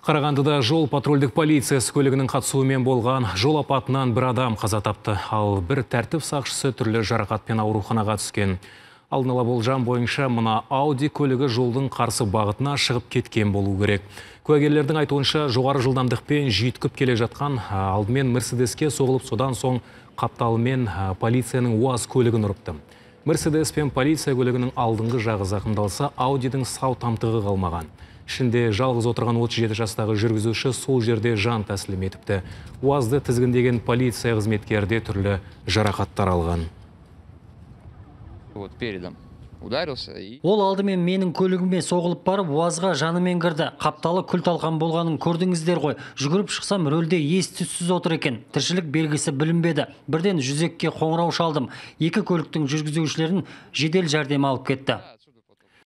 Қарағандыда жол патрульдік полиция көлігінің қатысуымен болған жол апатынан бір адам қаза тапты, ал бір тәртіп сақшысы түрлі жарақатпен ауруханаға түскен. Алдын ала болжам бойынша мына Ауди көлігі жолдың қарсы бағытына шығып кеткен болу керек. Куәгерлердің айтуынша жоғары жылдамдықпен жүйткіп келе жатқан алдымен Мерседеске соғылып содан соң қапталымен полицияның УАЗ көлігін ұрыпты. Мерседес пен полиция көлігінің алдыңғы жағы зақымдалса, Аудидің сау тамтығы қалмаған ішінде жалғыз отырған 37 жастағы жүргізуші сол жерде жан тәсілім етіпті уазды тізгіндеген полиция қызметкері түрлі жарақаттар алған вот передом ударился и ол алдымен менің көлігіме соғылып барып уазға жанымен кірді қапталы күл талқан болғанын көрдіңіздер ғой жүгіріп шықсам рөлде ес түссіз отыр екен тіршілік белгісі білінбеді бірден жүзекке қоңырау шалдым екі көліктің жүргізушілерін жедел жәрдем алып кетті